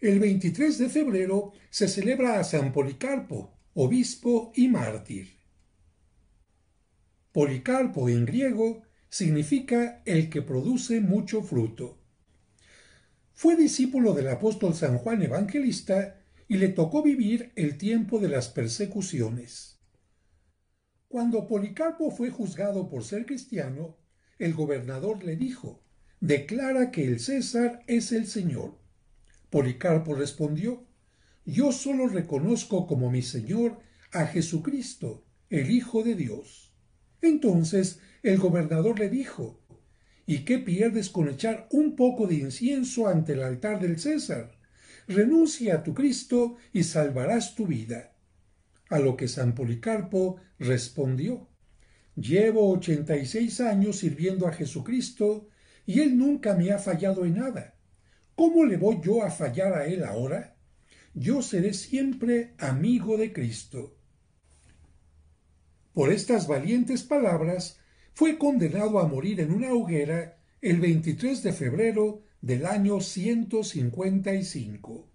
El 23 de febrero se celebra a San Policarpo, obispo y mártir. Policarpo en griego significa el que produce mucho fruto. Fue discípulo del apóstol San Juan Evangelista y le tocó vivir el tiempo de las persecuciones. Cuando Policarpo fue juzgado por ser cristiano, el gobernador le dijo, declara que el César es el Señor Policarpo respondió, Yo solo reconozco como mi Señor a Jesucristo, el Hijo de Dios. Entonces el gobernador le dijo, ¿Y qué pierdes con echar un poco de incienso ante el altar del César? Renuncia a tu Cristo y salvarás tu vida. A lo que San Policarpo respondió, Llevo ochenta y seis años sirviendo a Jesucristo y él nunca me ha fallado en nada. ¿Cómo le voy yo a fallar a Él ahora? Yo seré siempre amigo de Cristo. Por estas valientes palabras, fue condenado a morir en una hoguera el 23 de febrero del año 155.